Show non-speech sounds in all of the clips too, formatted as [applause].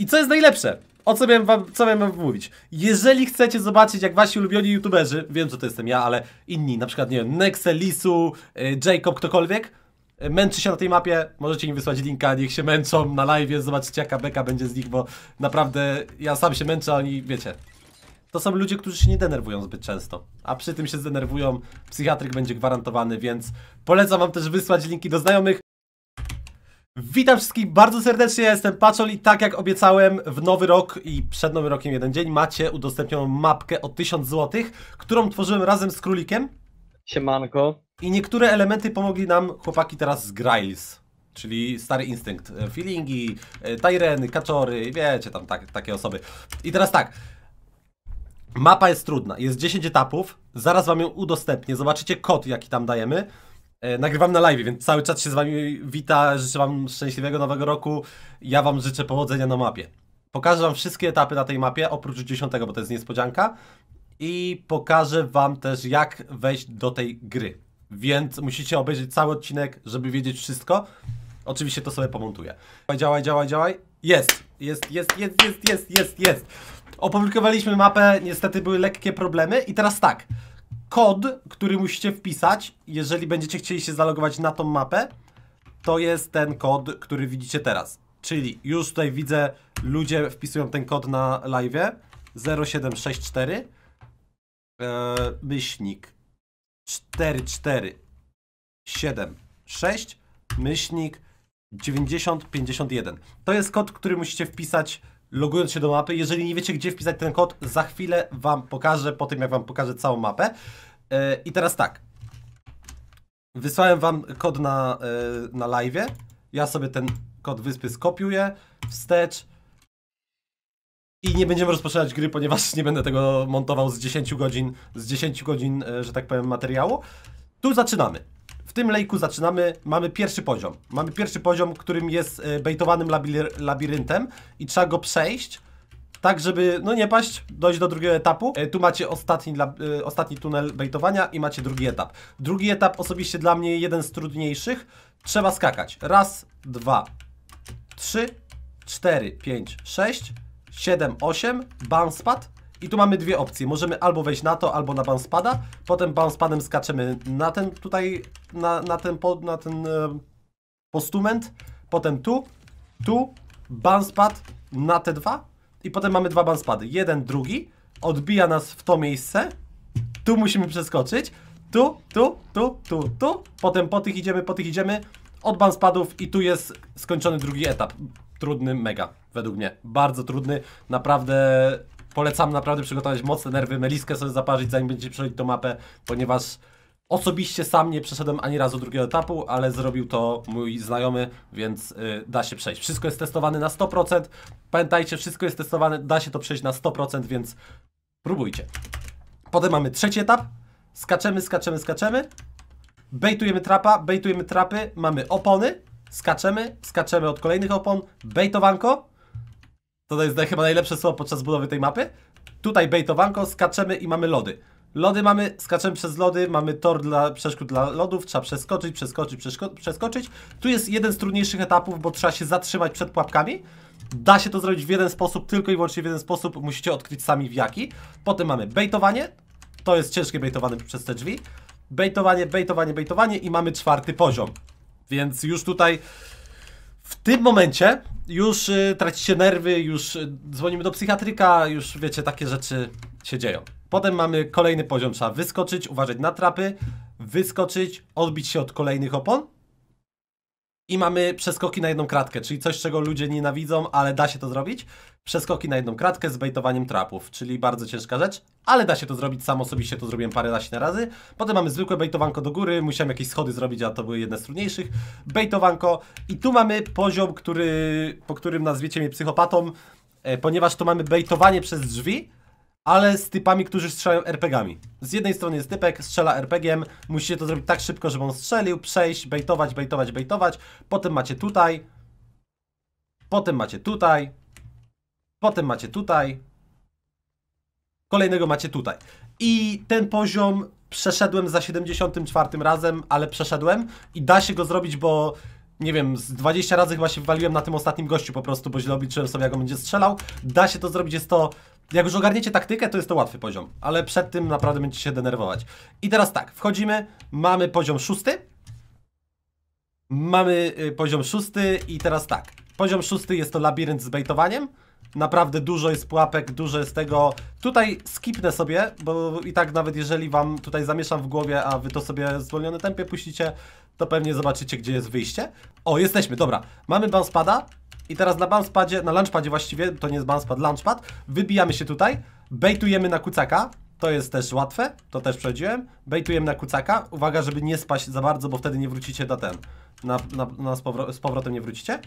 I co jest najlepsze? O co miałem wam, co miałem wam mówić? Jeżeli chcecie zobaczyć, jak wasi ulubioni youtuberzy, wiem, że to jestem ja, ale inni, na przykład, nie wiem, Nexelisu, y, Jacob, ktokolwiek, y, męczy się na tej mapie, możecie im wysłać linka, niech się męczą na live, zobaczycie jaka beka będzie z nich, bo naprawdę ja sam się męczę, a oni, wiecie, to są ludzie, którzy się nie denerwują zbyt często, a przy tym się zdenerwują, psychiatryk będzie gwarantowany, więc polecam wam też wysłać linki do znajomych, Witam wszystkich bardzo serdecznie, ja jestem Paczol i tak jak obiecałem w nowy rok i przed nowym rokiem jeden dzień macie udostępnioną mapkę o 1000 zł, którą tworzyłem razem z Królikiem. Siemanko. I niektóre elementy pomogli nam chłopaki teraz z Grails, czyli Stary Instynkt, e, feelingi, e, Tyreny, Kaczory, wiecie tam tak, takie osoby. I teraz tak, mapa jest trudna, jest 10 etapów, zaraz wam ją udostępnię, zobaczycie kod jaki tam dajemy. E, nagrywam na live, więc cały czat się z wami wita. Życzę wam szczęśliwego nowego roku. Ja wam życzę powodzenia na mapie. Pokażę wam wszystkie etapy na tej mapie, oprócz 10, bo to jest niespodzianka. I pokażę wam też, jak wejść do tej gry. Więc musicie obejrzeć cały odcinek, żeby wiedzieć wszystko. Oczywiście to sobie pomontuję. Działaj, działaj, działaj. Jest, jest, jest, jest, jest, jest, jest, jest. Opublikowaliśmy mapę, niestety były lekkie problemy i teraz tak kod, który musicie wpisać, jeżeli będziecie chcieli się zalogować na tą mapę, to jest ten kod, który widzicie teraz. Czyli już tutaj widzę, ludzie wpisują ten kod na live 0764 yy, myślnik 4476 myślnik 9051. To jest kod, który musicie wpisać logując się do mapy. Jeżeli nie wiecie, gdzie wpisać ten kod, za chwilę Wam pokażę, po tym jak Wam pokażę całą mapę. E, I teraz tak. Wysłałem Wam kod na, e, na live. Ja sobie ten kod wyspy skopiuję, wstecz. I nie będziemy rozpoczynać gry, ponieważ nie będę tego montował z 10 godzin, z 10 godzin, e, że tak powiem, materiału. Tu zaczynamy. W tym lejku zaczynamy, mamy pierwszy poziom. Mamy pierwszy poziom, którym jest e, bejtowanym labiryntem i trzeba go przejść, tak żeby, no nie paść, dojść do drugiego etapu. E, tu macie ostatni, e, ostatni tunel bejtowania i macie drugi etap. Drugi etap osobiście dla mnie jeden z trudniejszych. Trzeba skakać. Raz, dwa, trzy, cztery, pięć, sześć, siedem, osiem, bounce pad, i tu mamy dwie opcje. Możemy albo wejść na to, albo na bouncepada. Potem bouncepadem skaczemy na ten tutaj, na, na ten, po, na ten e, postument. Potem tu, tu, bouncepad na te dwa. I potem mamy dwa bouncepady. Jeden, drugi. Odbija nas w to miejsce. Tu musimy przeskoczyć. Tu, tu, tu, tu, tu. Potem po tych idziemy, po tych idziemy. Od bouncepadów i tu jest skończony drugi etap. Trudny mega, według mnie. Bardzo trudny. Naprawdę polecam naprawdę przygotować mocne nerwy, meliskę sobie zaparzyć, zanim będziecie przechodzić tą mapę, ponieważ Osobiście sam nie przeszedłem ani razu drugiego etapu, ale zrobił to mój znajomy, więc y, da się przejść. Wszystko jest testowane na 100%. Pamiętajcie, wszystko jest testowane, da się to przejść na 100%, więc próbujcie. Potem mamy trzeci etap. Skaczemy, skaczemy, skaczemy. Bejtujemy trapa, bejtujemy trapy, mamy opony. Skaczemy, skaczemy od kolejnych opon. Bejtowanko, to jest chyba najlepsze słowo podczas budowy tej mapy. Tutaj bejtowanko, skaczemy i mamy lody. Lody mamy, skaczemy przez lody, mamy tor dla przeszkód dla lodów, trzeba przeskoczyć, przeskoczyć, przeskoczyć. Tu jest jeden z trudniejszych etapów, bo trzeba się zatrzymać przed pułapkami. Da się to zrobić w jeden sposób, tylko i wyłącznie w jeden sposób, musicie odkryć sami w jaki. Potem mamy bejtowanie, to jest ciężkie baitowanie przez te drzwi. Bejtowanie, bejtowanie, bejtowanie i mamy czwarty poziom. Więc już tutaj tym momencie już y, tracicie nerwy, już y, dzwonimy do psychiatryka, już wiecie, takie rzeczy się dzieją. Potem mamy kolejny poziom, trzeba wyskoczyć, uważać na trapy, wyskoczyć, odbić się od kolejnych opon i mamy przeskoki na jedną kratkę, czyli coś, czego ludzie nienawidzą, ale da się to zrobić. Przeskoki na jedną kratkę z bejtowaniem trapów, czyli bardzo ciężka rzecz, ale da się to zrobić, sam osobiście to zrobiłem parę na razy. Potem mamy zwykłe bejtowanko do góry, musiałem jakieś schody zrobić, a to były jedne z trudniejszych. Bejtowanko i tu mamy poziom, który, po którym nazwiecie mnie psychopatą, e, ponieważ tu mamy bejtowanie przez drzwi, ale z typami, którzy strzelają RPGami. Z jednej strony jest typek, strzela RPGiem, musicie to zrobić tak szybko, żeby on strzelił, przejść, bejtować, bejtować, bejtować, potem macie tutaj, potem macie tutaj, potem macie tutaj, kolejnego macie tutaj. I ten poziom przeszedłem za 74 razem, ale przeszedłem i da się go zrobić, bo nie wiem, z 20 razy chyba się waliłem na tym ostatnim gościu po prostu, bo źle obliczyłem sobie, jak on będzie strzelał. Da się to zrobić, jest to... Jak już ogarniecie taktykę, to jest to łatwy poziom, ale przed tym naprawdę będziecie się denerwować. I teraz tak, wchodzimy, mamy poziom szósty. Mamy y, poziom szósty i teraz tak, poziom szósty jest to labirynt z bejtowaniem. Naprawdę dużo jest pułapek, dużo jest tego. Tutaj skipnę sobie, bo i tak nawet jeżeli wam tutaj zamieszam w głowie, a wy to sobie w zwolnione tempie puścicie, to pewnie zobaczycie, gdzie jest wyjście. O, jesteśmy, dobra. Mamy bouncepada i teraz na bouncepadzie, na lunchpadzie właściwie, to nie jest bouncepad, lunchpad, wybijamy się tutaj, baitujemy na kucaka, to jest też łatwe, to też przechodziłem. Baitujemy na kucaka. Uwaga, żeby nie spaść za bardzo, bo wtedy nie wrócicie na ten. Na, na, na z, powro z, powrotem nie wrócicie.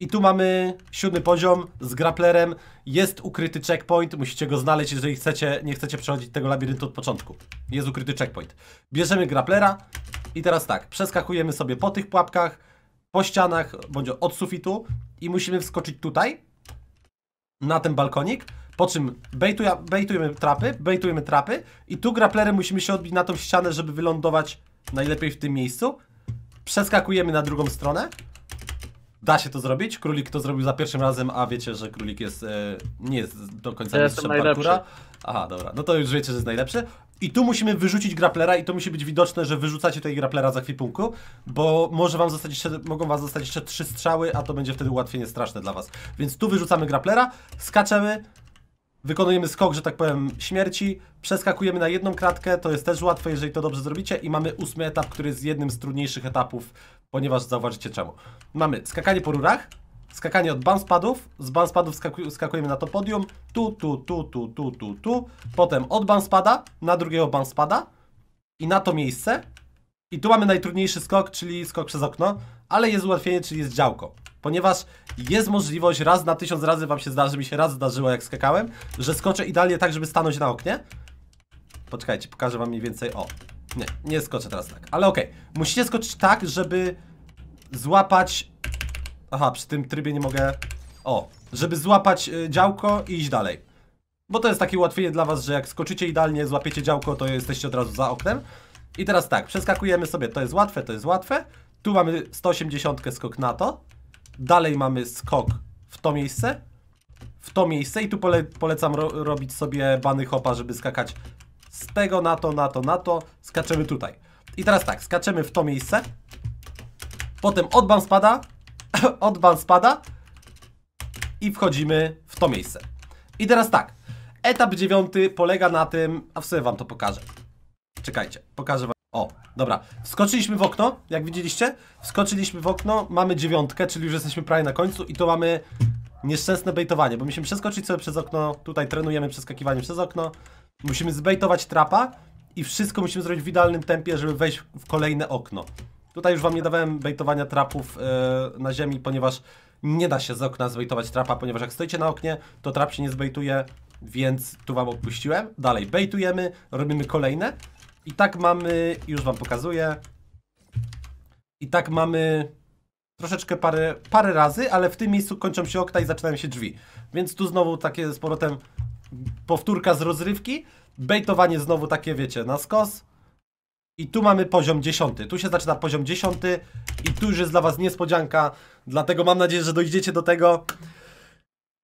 I tu mamy siódmy poziom z grapplerem. Jest ukryty checkpoint, musicie go znaleźć, jeżeli chcecie, nie chcecie przechodzić tego labiryntu od początku. Jest ukryty checkpoint. Bierzemy grapplera i teraz tak, przeskakujemy sobie po tych pułapkach, po ścianach, bądź od sufitu i musimy wskoczyć tutaj, na ten balkonik, po czym bejtuja, trapy, bejtujemy trapy i tu grapplerem musimy się odbić na tą ścianę, żeby wylądować najlepiej w tym miejscu. Przeskakujemy na drugą stronę da się to zrobić. Królik to zrobił za pierwszym razem, a wiecie, że królik jest e, nie jest do końca ja mistrzem parkura. Aha, dobra, no to już wiecie, że jest najlepszy. I tu musimy wyrzucić graplera i to musi być widoczne, że wyrzucacie tego graplera za kwipunku, bo może wam zostać jeszcze, mogą wam zostać jeszcze trzy strzały, a to będzie wtedy ułatwienie straszne dla was. Więc tu wyrzucamy graplera, skaczemy, wykonujemy skok, że tak powiem, śmierci, przeskakujemy na jedną kratkę, to jest też łatwe, jeżeli to dobrze zrobicie i mamy ósmy etap, który jest jednym z trudniejszych etapów ponieważ zauważycie czemu. Mamy skakanie po rurach, skakanie od spadów, z banspadów skaku skakujemy na to podium, tu, tu, tu, tu, tu, tu, tu, potem od spada, na drugiego spada i na to miejsce. I tu mamy najtrudniejszy skok, czyli skok przez okno, ale jest ułatwienie, czyli jest działko. Ponieważ jest możliwość, raz na tysiąc razy wam się zdarzy, mi się raz zdarzyło jak skakałem, że skoczę idealnie tak, żeby stanąć na oknie. Poczekajcie, pokażę wam mniej więcej, o, nie, nie skoczę teraz tak, ale okej. Okay. Musicie skoczyć tak, żeby złapać... Aha, przy tym trybie nie mogę... O, żeby złapać y, działko i iść dalej. Bo to jest takie ułatwienie dla was, że jak skoczycie idealnie, złapiecie działko, to jesteście od razu za oknem. I teraz tak, przeskakujemy sobie, to jest łatwe, to jest łatwe. Tu mamy 180 skok na to. Dalej mamy skok w to miejsce. W to miejsce i tu pole polecam ro robić sobie bany hopa, żeby skakać z tego na to, na to, na to, skaczemy tutaj. I teraz tak, skaczemy w to miejsce, potem odban spada, [laughs] odban spada i wchodzimy w to miejsce. I teraz tak, etap dziewiąty polega na tym, a w sobie wam to pokażę. Czekajcie, pokażę wam. O, dobra, wskoczyliśmy w okno, jak widzieliście, wskoczyliśmy w okno, mamy dziewiątkę, czyli już jesteśmy prawie na końcu i to mamy nieszczęsne bejtowanie, bo musimy przeskoczyć sobie przez okno, tutaj trenujemy przeskakiwanie przez okno, Musimy zbejtować trapa i wszystko musimy zrobić w idealnym tempie, żeby wejść w kolejne okno. Tutaj już wam nie dawałem bejtowania trapów yy, na ziemi, ponieważ nie da się z okna zbejtować trapa, ponieważ jak stoicie na oknie, to trap się nie zbejtuje, więc tu wam odpuściłem. Dalej bejtujemy, robimy kolejne i tak mamy, już wam pokazuję, i tak mamy troszeczkę parę, parę razy, ale w tym miejscu kończą się okna i zaczynają się drzwi. Więc tu znowu takie z powrotem powtórka z rozrywki, bejtowanie znowu takie, wiecie, na skos. I tu mamy poziom 10. Tu się zaczyna poziom 10 i tu już jest dla was niespodzianka, dlatego mam nadzieję, że dojdziecie do tego.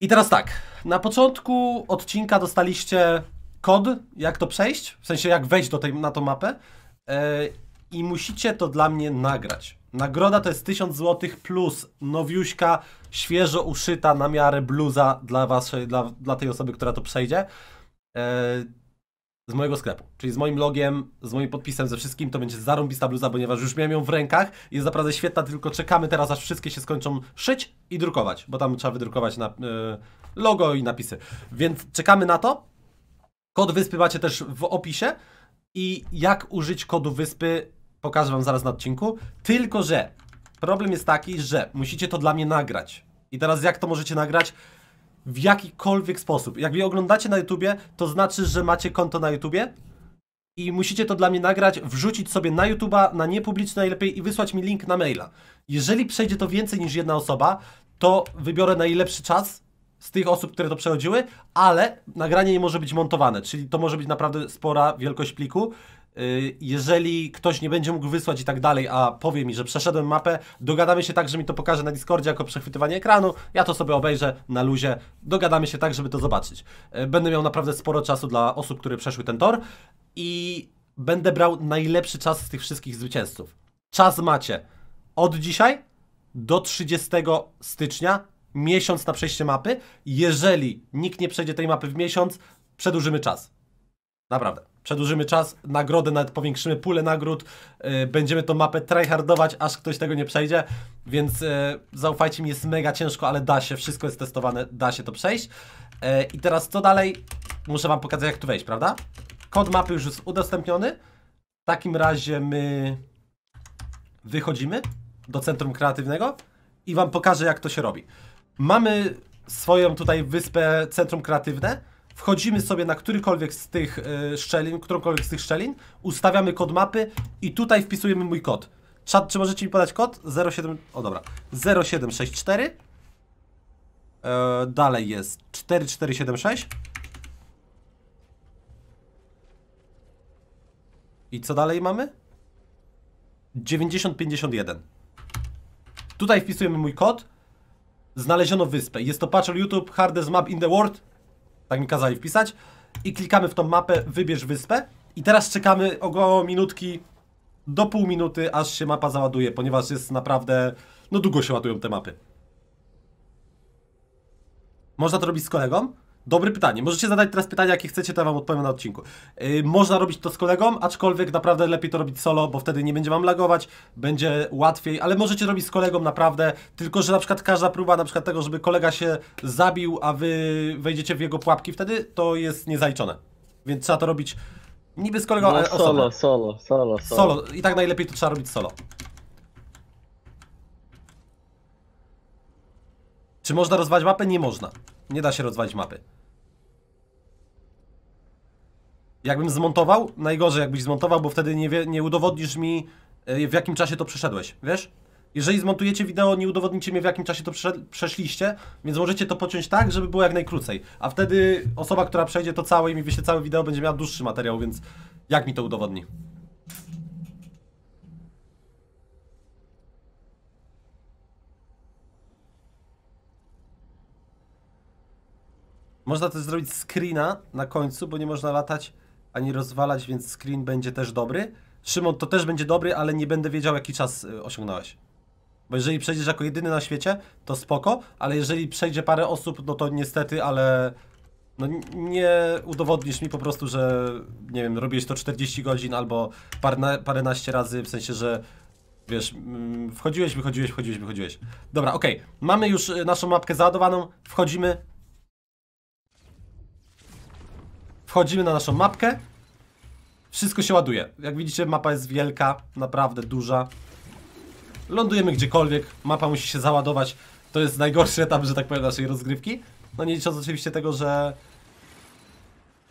I teraz tak, na początku odcinka dostaliście kod, jak to przejść, w sensie jak wejść do tej, na tą mapę yy, i musicie to dla mnie nagrać. Nagroda to jest 1000 zł plus nowiuśka świeżo uszyta na miarę bluza dla waszej, dla, dla tej osoby, która to przejdzie. E, z mojego sklepu, czyli z moim logiem, z moim podpisem, ze wszystkim, to będzie zarąbista bluza, ponieważ już miałem ją w rękach, jest naprawdę świetna, tylko czekamy teraz, aż wszystkie się skończą szyć i drukować, bo tam trzeba wydrukować na, e, logo i napisy. Więc czekamy na to. Kod wyspy macie też w opisie i jak użyć kodu wyspy pokażę wam zaraz na odcinku, tylko że problem jest taki, że musicie to dla mnie nagrać. I teraz jak to możecie nagrać? W jakikolwiek sposób. Jak mnie oglądacie na YouTubie, to znaczy, że macie konto na YouTubie i musicie to dla mnie nagrać, wrzucić sobie na YouTube'a, na niepubliczny najlepiej i wysłać mi link na maila. Jeżeli przejdzie to więcej niż jedna osoba, to wybiorę najlepszy czas z tych osób, które to przechodziły, ale nagranie nie może być montowane, czyli to może być naprawdę spora wielkość pliku Y, jeżeli ktoś nie będzie mógł wysłać i tak dalej, a powie mi, że przeszedłem mapę, dogadamy się tak, że mi to pokaże na Discordzie jako przechwytywanie ekranu, ja to sobie obejrzę na luzie, dogadamy się tak, żeby to zobaczyć. Y, będę miał naprawdę sporo czasu dla osób, które przeszły ten tor i będę brał najlepszy czas z tych wszystkich zwycięzców. Czas macie od dzisiaj do 30 stycznia, miesiąc na przejście mapy. Jeżeli nikt nie przejdzie tej mapy w miesiąc, przedłużymy czas. Naprawdę przedłużymy czas, nagrodę nawet powiększymy, pulę nagród, yy, będziemy tą mapę tryhardować, aż ktoś tego nie przejdzie, więc yy, zaufajcie mi, jest mega ciężko, ale da się, wszystko jest testowane, da się to przejść. Yy, I teraz co dalej? Muszę wam pokazać jak tu wejść, prawda? Kod mapy już jest udostępniony, w takim razie my wychodzimy do centrum kreatywnego i wam pokażę jak to się robi. Mamy swoją tutaj wyspę centrum kreatywne, wchodzimy sobie na którykolwiek z tych e, szczelin, którąkolwiek z tych szczelin, ustawiamy kod mapy i tutaj wpisujemy mój kod. Czat, czy możecie mi podać kod? 07... O dobra. 0764 e, Dalej jest 4476 I co dalej mamy? 9051 Tutaj wpisujemy mój kod Znaleziono wyspę. Jest to patrol YouTube Hardest Map in the World tak mi kazali wpisać, i klikamy w tą mapę wybierz wyspę i teraz czekamy około minutki do pół minuty, aż się mapa załaduje, ponieważ jest naprawdę, no długo się ładują te mapy. Można to robić z kolegą, Dobre pytanie. Możecie zadać teraz pytania, jakie chcecie, to ja wam odpowiem na odcinku. Yy, można robić to z kolegą, aczkolwiek naprawdę lepiej to robić solo, bo wtedy nie będzie wam lagować, będzie łatwiej, ale możecie robić z kolegą naprawdę, tylko że na przykład każda próba na przykład tego, żeby kolega się zabił, a wy wejdziecie w jego pułapki wtedy, to jest niezaliczone. Więc trzeba to robić niby z kolegą, no, ale solo, solo, solo, solo, solo. I tak najlepiej to trzeba robić solo. Czy można rozwać mapę? Nie można. Nie da się rozwalić mapy. Jakbym zmontował, najgorzej jakbyś zmontował, bo wtedy nie, wie, nie udowodnisz mi, e, w jakim czasie to przeszedłeś, wiesz? Jeżeli zmontujecie wideo, nie udowodnicie mi, w jakim czasie to przeszliście, więc możecie to pociąć tak, żeby było jak najkrócej. A wtedy osoba, która przejdzie to całe i mi wyśle całe wideo, będzie miała dłuższy materiał, więc jak mi to udowodni? Można też zrobić screena na końcu, bo nie można latać ani rozwalać, więc screen będzie też dobry. Szymon, to też będzie dobry, ale nie będę wiedział, jaki czas y, osiągnąłeś. Bo jeżeli przejdziesz jako jedyny na świecie, to spoko, ale jeżeli przejdzie parę osób, no to niestety, ale no nie udowodnisz mi po prostu, że nie wiem, robiłeś to 40 godzin albo parna, paręnaście razy, w sensie, że wiesz, mm, wchodziłeś, wychodziłeś, wchodziłeś, wychodziłeś. Dobra, okej, okay. mamy już y, naszą mapkę załadowaną, wchodzimy, Wchodzimy na naszą mapkę. Wszystko się ładuje. Jak widzicie, mapa jest wielka, naprawdę duża. Lądujemy gdziekolwiek, mapa musi się załadować. To jest najgorszy etap, że tak powiem, naszej rozgrywki. No nie licząc oczywiście tego, że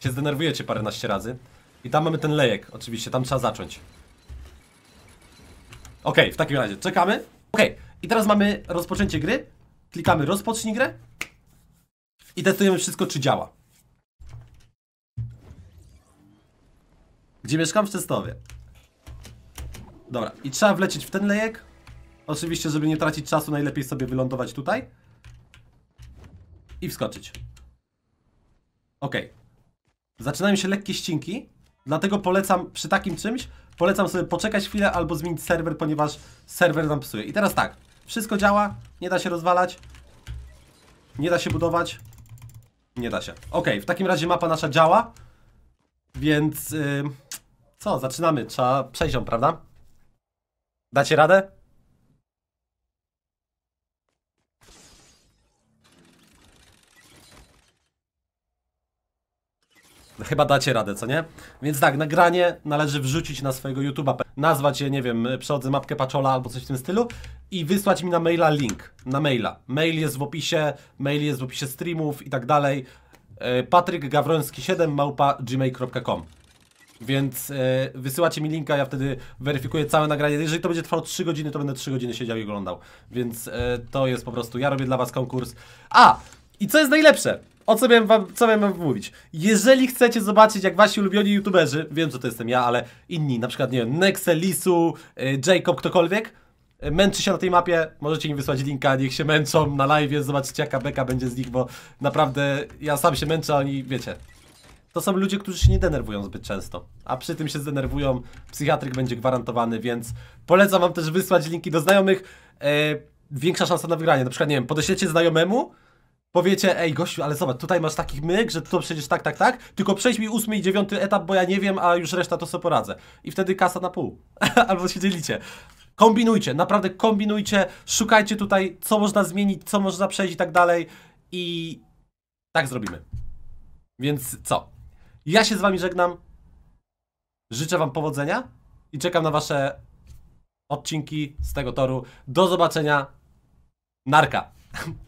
się zdenerwujecie paręnaście razy. I tam mamy ten lejek, oczywiście, tam trzeba zacząć. Okej, okay, w takim razie, czekamy. Okej, okay. i teraz mamy rozpoczęcie gry. Klikamy rozpocznij grę. I testujemy wszystko, czy działa. Gdzie mieszkam? W Czestowie. Dobra, i trzeba wlecieć w ten lejek. Oczywiście, żeby nie tracić czasu, najlepiej sobie wylądować tutaj. I wskoczyć. Ok. Zaczynają się lekkie ścinki. Dlatego polecam przy takim czymś, polecam sobie poczekać chwilę albo zmienić serwer, ponieważ serwer nam psuje. I teraz tak, wszystko działa, nie da się rozwalać, nie da się budować, nie da się. Ok, w takim razie mapa nasza działa, więc... Yy co, zaczynamy. Trzeba przejść ją, prawda? Dacie radę? No chyba dacie radę, co nie? Więc tak, nagranie należy wrzucić na swojego YouTube'a, nazwać je, nie wiem, przechodzę mapkę Paczola albo coś w tym stylu i wysłać mi na maila link, na maila. Mail jest w opisie, mail jest w opisie streamów i tak dalej. E, Patryk Gawroński 7 małpa gmail.com więc e, wysyłacie mi linka, ja wtedy weryfikuję całe nagranie. Jeżeli to będzie trwało 3 godziny, to będę 3 godziny siedział i oglądał. Więc e, to jest po prostu, ja robię dla was konkurs. A! I co jest najlepsze? O co miałem wam, co miałem wam mówić? Jeżeli chcecie zobaczyć, jak wasi ulubioni youtuberzy, wiem, że to jestem ja, ale inni, na przykład, nie wiem, Nexelisu, e, Jacob, ktokolwiek, e, męczy się na tej mapie, możecie im wysłać linka, niech się męczą na live, zobaczcie, jaka beka będzie z nich, bo naprawdę ja sam się męczę, a oni, wiecie, to są ludzie, którzy się nie denerwują zbyt często, a przy tym się zdenerwują, psychiatryk będzie gwarantowany, więc polecam wam też wysłać linki do znajomych. E, większa szansa na wygranie. Na przykład, nie wiem, podeślecie znajomemu, powiecie, ej gościu, ale zobacz, tutaj masz takich myk, że to przecież tak, tak, tak, tylko przejdź mi ósmy i dziewiąty etap, bo ja nie wiem, a już reszta to sobie poradzę. I wtedy kasa na pół. [laughs] Albo się dzielicie. Kombinujcie, naprawdę kombinujcie, szukajcie tutaj, co można zmienić, co można przejść i tak dalej i tak zrobimy. Więc co? Ja się z wami żegnam. Życzę wam powodzenia i czekam na wasze odcinki z tego toru. Do zobaczenia. Narka. [laughs]